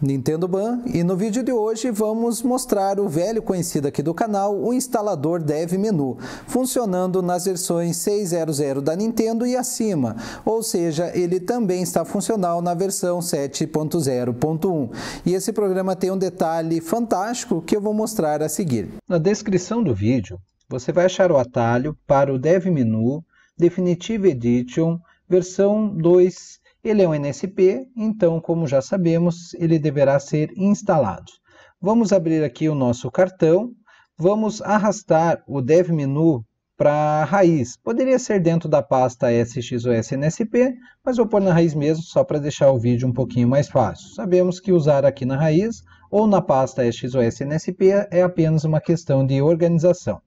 Nintendo Ban e no vídeo de hoje vamos mostrar o velho conhecido aqui do canal, o instalador Dev Menu, funcionando nas versões 6.0.0 da Nintendo e acima, ou seja, ele também está funcional na versão 7.0.1. E esse programa tem um detalhe fantástico que eu vou mostrar a seguir. Na descrição do vídeo, você vai achar o atalho para o Dev Menu Definitive Edition versão 2 ele é um NSP, então, como já sabemos, ele deverá ser instalado. Vamos abrir aqui o nosso cartão, vamos arrastar o dev menu para a raiz. Poderia ser dentro da pasta SXOS NSP, mas vou pôr na raiz mesmo, só para deixar o vídeo um pouquinho mais fácil. Sabemos que usar aqui na raiz ou na pasta SXOS NSP é apenas uma questão de organização.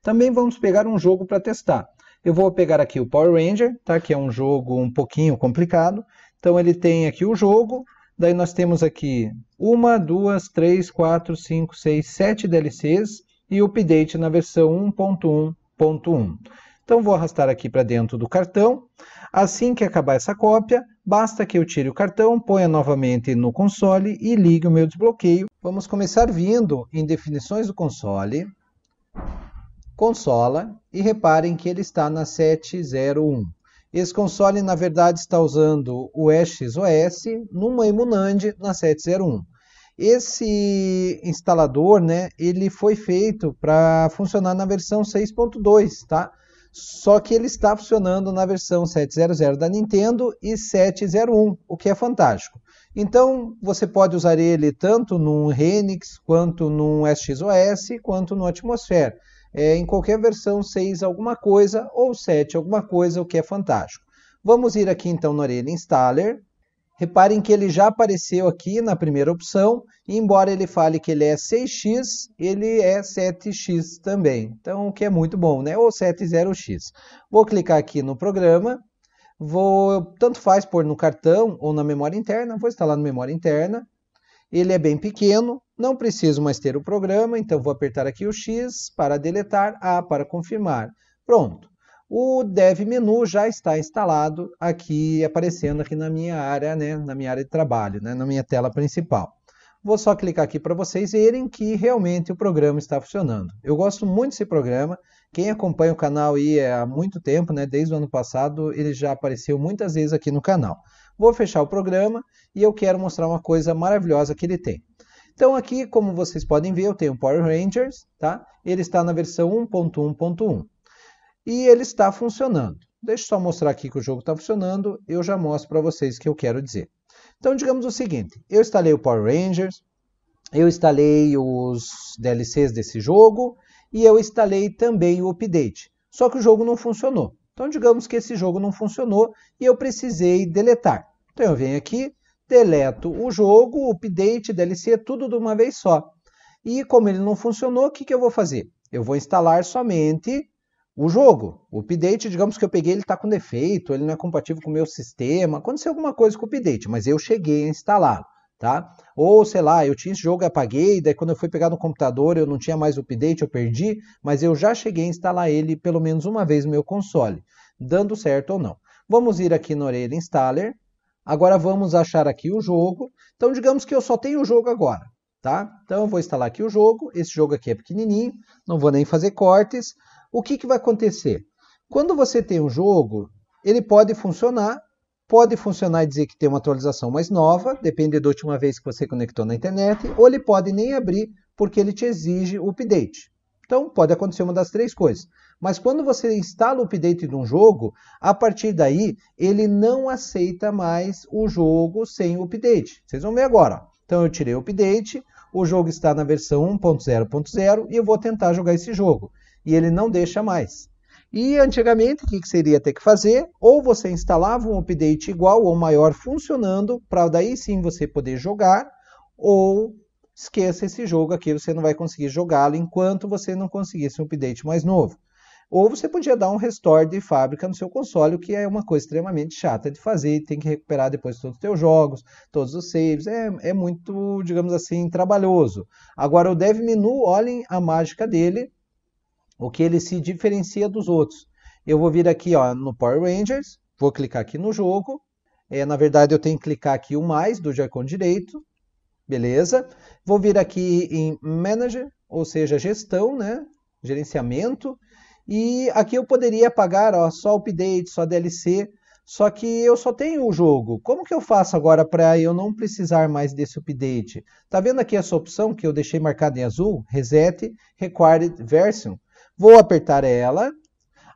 Também vamos pegar um jogo para testar. Eu vou pegar aqui o Power Ranger, tá? que é um jogo um pouquinho complicado. Então ele tem aqui o jogo, daí nós temos aqui uma, duas, três, quatro, cinco, seis, sete DLCs e o update na versão 1.1.1. Então vou arrastar aqui para dentro do cartão. Assim que acabar essa cópia, basta que eu tire o cartão, ponha novamente no console e ligue o meu desbloqueio. Vamos começar vindo em definições do console, consola e reparem que ele está na 701. Esse console, na verdade, está usando o XOS numa Emunand na 701. Esse instalador, né, ele foi feito para funcionar na versão 6.2, tá? Só que ele está funcionando na versão 700 da Nintendo e 701, o que é fantástico. Então, você pode usar ele tanto no Renix, quanto no SXOS, quanto no Atmosphere é, em qualquer versão 6 alguma coisa ou 7 alguma coisa, o que é fantástico. Vamos ir aqui então no Arena Installer. Reparem que ele já apareceu aqui na primeira opção, embora ele fale que ele é 6x, ele é 7x também. Então, o que é muito bom, né? Ou 70x. Vou clicar aqui no programa, vou tanto faz pôr no cartão ou na memória interna, vou instalar na memória interna. Ele é bem pequeno, não preciso mais ter o programa, então vou apertar aqui o X para deletar, A para confirmar. Pronto. O Dev Menu já está instalado aqui, aparecendo aqui na minha área, né, na minha área de trabalho, né, na minha tela principal. Vou só clicar aqui para vocês verem que realmente o programa está funcionando. Eu gosto muito desse programa. Quem acompanha o canal é há muito tempo, né, desde o ano passado, ele já apareceu muitas vezes aqui no canal. Vou fechar o programa e eu quero mostrar uma coisa maravilhosa que ele tem. Então aqui, como vocês podem ver, eu tenho Power Rangers, tá? Ele está na versão 1.1.1 e ele está funcionando. Deixa eu só mostrar aqui que o jogo está funcionando, eu já mostro para vocês o que eu quero dizer. Então digamos o seguinte, eu instalei o Power Rangers, eu instalei os DLCs desse jogo e eu instalei também o update. Só que o jogo não funcionou. Então, digamos que esse jogo não funcionou e eu precisei deletar. Então, eu venho aqui, deleto o jogo, update, DLC, tudo de uma vez só. E como ele não funcionou, o que, que eu vou fazer? Eu vou instalar somente o jogo. O update, digamos que eu peguei, ele está com defeito, ele não é compatível com o meu sistema, aconteceu alguma coisa com o update, mas eu cheguei a instalá-lo tá? Ou sei lá, eu tinha esse jogo e apaguei, daí quando eu fui pegar no computador eu não tinha mais update, eu perdi, mas eu já cheguei a instalar ele pelo menos uma vez no meu console, dando certo ou não. Vamos ir aqui no Orelha Installer, agora vamos achar aqui o jogo, então digamos que eu só tenho o jogo agora, tá? Então eu vou instalar aqui o jogo, esse jogo aqui é pequenininho, não vou nem fazer cortes, o que, que vai acontecer? Quando você tem um jogo, ele pode funcionar pode funcionar e dizer que tem uma atualização mais nova, depende da última vez que você conectou na internet, ou ele pode nem abrir porque ele te exige o update. Então pode acontecer uma das três coisas. Mas quando você instala o update de um jogo, a partir daí ele não aceita mais o jogo sem o update. Vocês vão ver agora. Então eu tirei o update, o jogo está na versão 1.0.0 e eu vou tentar jogar esse jogo. E ele não deixa mais. E antigamente, o que, que seria ter que fazer? Ou você instalava um update igual ou maior funcionando, para daí sim você poder jogar, ou esqueça esse jogo aqui, você não vai conseguir jogá-lo enquanto você não conseguisse um update mais novo. Ou você podia dar um restore de fábrica no seu console, o que é uma coisa extremamente chata de fazer, tem que recuperar depois todos os seus jogos, todos os saves, é, é muito, digamos assim, trabalhoso. Agora o dev menu, olhem a mágica dele, o que ele se diferencia dos outros. Eu vou vir aqui ó, no Power Rangers, vou clicar aqui no jogo. É, na verdade, eu tenho que clicar aqui o mais do joy direito. Beleza. Vou vir aqui em Manager, ou seja, gestão, né? gerenciamento. E aqui eu poderia pagar ó, só update, só DLC, só que eu só tenho o jogo. Como que eu faço agora para eu não precisar mais desse update? Tá vendo aqui essa opção que eu deixei marcada em azul? Reset Required Version. Vou apertar ela.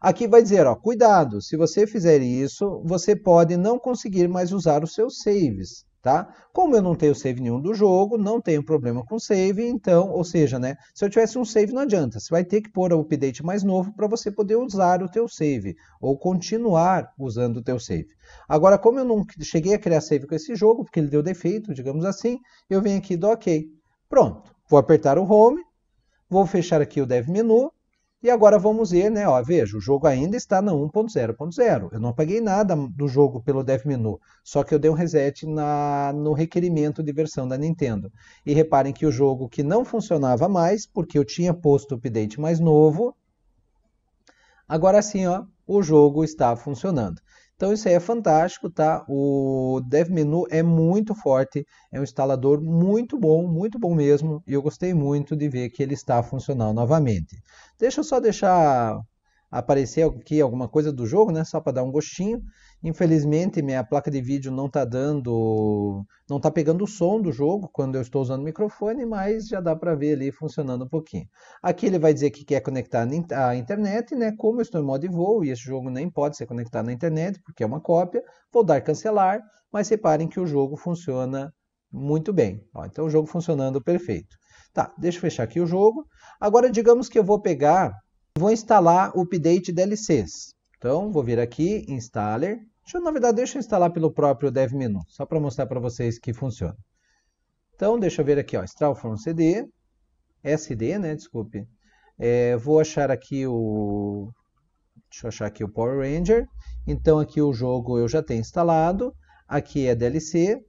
Aqui vai dizer, ó, cuidado, se você fizer isso, você pode não conseguir mais usar os seus saves, tá? Como eu não tenho save nenhum do jogo, não tenho problema com save, então, ou seja, né, se eu tivesse um save não adianta, você vai ter que pôr o um update mais novo para você poder usar o teu save, ou continuar usando o teu save. Agora, como eu não cheguei a criar save com esse jogo, porque ele deu defeito, digamos assim, eu venho aqui do ok. Pronto, vou apertar o home, vou fechar aqui o dev menu, e agora vamos ver, né? Ó, veja, o jogo ainda está na 1.0.0. Eu não paguei nada do jogo pelo Dev Menu, só que eu dei um reset na, no requerimento de versão da Nintendo. E reparem que o jogo que não funcionava mais, porque eu tinha posto o update mais novo, agora sim, ó, o jogo está funcionando. Então isso aí é fantástico, tá? O DevMenu é muito forte, é um instalador muito bom, muito bom mesmo, e eu gostei muito de ver que ele está funcional novamente. Deixa eu só deixar aparecer aqui alguma coisa do jogo, né? Só para dar um gostinho. Infelizmente, minha placa de vídeo não tá dando, não tá pegando o som do jogo quando eu estou usando o microfone, mas já dá para ver ali funcionando um pouquinho. Aqui ele vai dizer que quer conectar a internet, né? Como eu estou em modo de voo e esse jogo nem pode ser conectado na internet porque é uma cópia, vou dar cancelar, mas reparem que o jogo funciona muito bem. Ó, então o jogo funcionando perfeito. Tá, deixa eu fechar aqui o jogo. Agora digamos que eu vou pegar Vou instalar o update DLCs. Então, vou vir aqui, installer. Deixa eu, na verdade, deixa eu instalar pelo próprio DevMenu, só para mostrar para vocês que funciona. Então, deixa eu ver aqui, ó, install from CD, SD, né, desculpe. É, vou achar aqui o... Deixa eu achar aqui o Power Ranger. Então, aqui o jogo eu já tenho instalado. Aqui é DLC.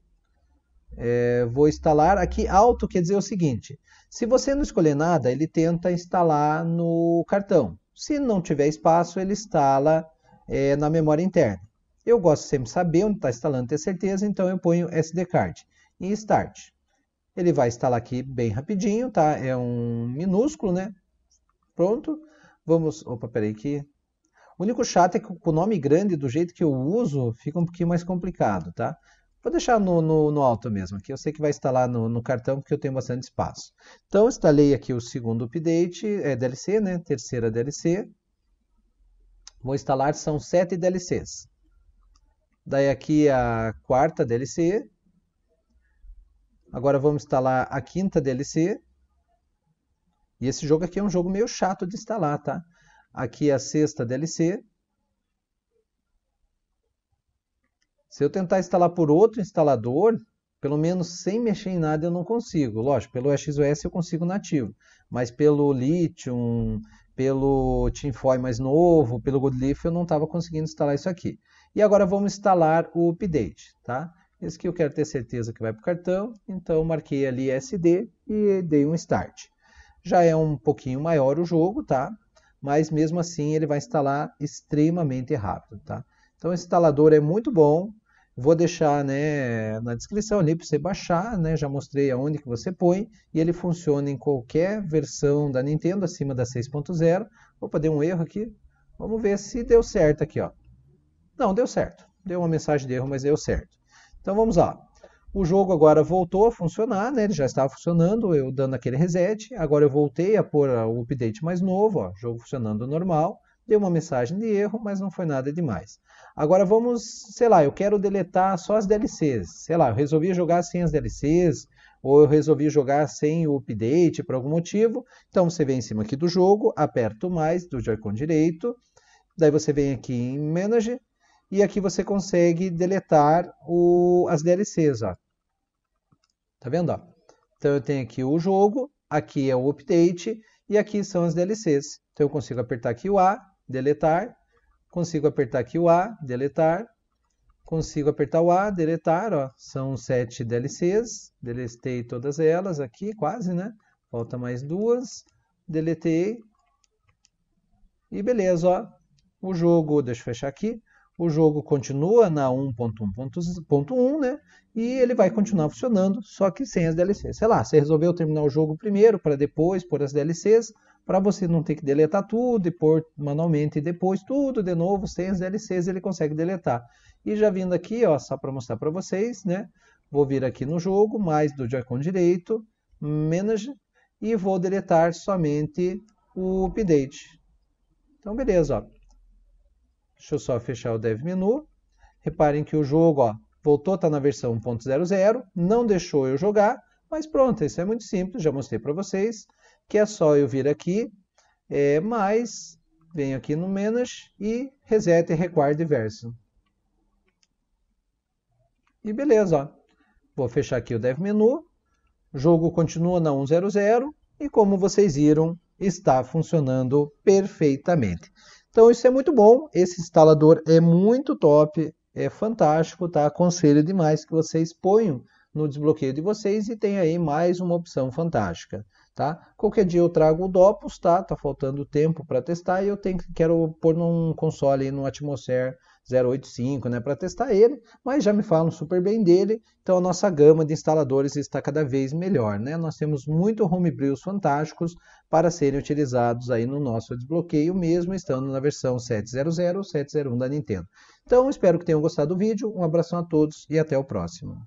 É, vou instalar aqui alto quer dizer o seguinte: se você não escolher nada, ele tenta instalar no cartão. Se não tiver espaço, ele instala é, na memória interna. Eu gosto sempre de saber onde está instalando, ter certeza, então eu ponho SD card e start. Ele vai instalar aqui bem rapidinho, tá? É um minúsculo, né? Pronto. Vamos. Opa, peraí que. O único chato é que com o nome grande, do jeito que eu uso, fica um pouquinho mais complicado, tá? Vou deixar no, no, no, alto mesmo, aqui eu sei que vai instalar no, no, cartão porque eu tenho bastante espaço. Então instalei aqui o segundo update, é DLC, né? Terceira DLC. Vou instalar, são sete DLCs. Daí aqui a quarta DLC. Agora vamos instalar a quinta DLC. E esse jogo aqui é um jogo meio chato de instalar, tá? Aqui é a sexta DLC. Se eu tentar instalar por outro instalador, pelo menos sem mexer em nada eu não consigo. Lógico, pelo XOS eu consigo nativo, mas pelo Lithium, pelo Tinfoy mais novo, pelo Goodleaf eu não estava conseguindo instalar isso aqui. E agora vamos instalar o update, tá? Esse que eu quero ter certeza que vai para o cartão, então marquei ali SD e dei um start. Já é um pouquinho maior o jogo, tá? Mas mesmo assim ele vai instalar extremamente rápido, tá? Então o instalador é muito bom, Vou deixar né, na descrição ali para você baixar, né, já mostrei aonde que você põe, e ele funciona em qualquer versão da Nintendo, acima da 6.0. Opa, deu um erro aqui, vamos ver se deu certo aqui. Ó. Não, deu certo, deu uma mensagem de erro, mas deu certo. Então vamos lá. O jogo agora voltou a funcionar, né? Ele já estava funcionando, eu dando aquele reset. Agora eu voltei a pôr o update mais novo, ó, jogo funcionando normal deu uma mensagem de erro, mas não foi nada demais. Agora vamos, sei lá, eu quero deletar só as DLCs. Sei lá, eu resolvi jogar sem as DLCs, ou eu resolvi jogar sem o update por algum motivo. Então você vem em cima aqui do jogo, aperto mais do Joy-Con direito, daí você vem aqui em Manage, e aqui você consegue deletar o, as DLCs, ó. Tá vendo, ó? Então eu tenho aqui o jogo, aqui é o update, e aqui são as DLCs. Então eu consigo apertar aqui o A deletar, consigo apertar aqui o A, deletar, consigo apertar o A, deletar, ó, são sete DLCs, deletei todas elas aqui, quase, né? Falta mais duas, deletei, e beleza, ó, o jogo, deixa eu fechar aqui, o jogo continua na 1.1.1, né? E ele vai continuar funcionando, só que sem as DLCs. Sei lá, você resolveu terminar o jogo primeiro para depois pôr as DLCs, para você não ter que deletar tudo e pôr manualmente depois tudo de novo, sem as DLCs ele consegue deletar. E já vindo aqui, ó, só para mostrar para vocês, né? Vou vir aqui no jogo, mais do Joy-Con direito, Manage, e vou deletar somente o Update. Então, beleza, ó. Deixa eu só fechar o Dev Menu. Reparem que o jogo, ó, voltou, está na versão 1.00, não deixou eu jogar, mas pronto, isso é muito simples, já mostrei para vocês que é só eu vir aqui, é, mais, venho aqui no Manage e reset Required Version. E beleza, ó. vou fechar aqui o Dev Menu, o jogo continua na 1.0.0 e como vocês viram, está funcionando perfeitamente. Então isso é muito bom, esse instalador é muito top, é fantástico, tá? Aconselho demais que vocês ponham no desbloqueio de vocês e tem aí mais uma opção fantástica. Tá? Qualquer dia eu trago o Dopus, tá? Tá faltando tempo para testar e eu tenho, quero pôr num console aí, no Atmosphere 085, né, para testar ele, mas já me falam super bem dele. Então a nossa gama de instaladores está cada vez melhor, né? Nós temos muito homebrews fantásticos para serem utilizados aí no nosso desbloqueio mesmo estando na versão 7.0.0 ou 7.0.1 da Nintendo. Então espero que tenham gostado do vídeo. Um abração a todos e até o próximo.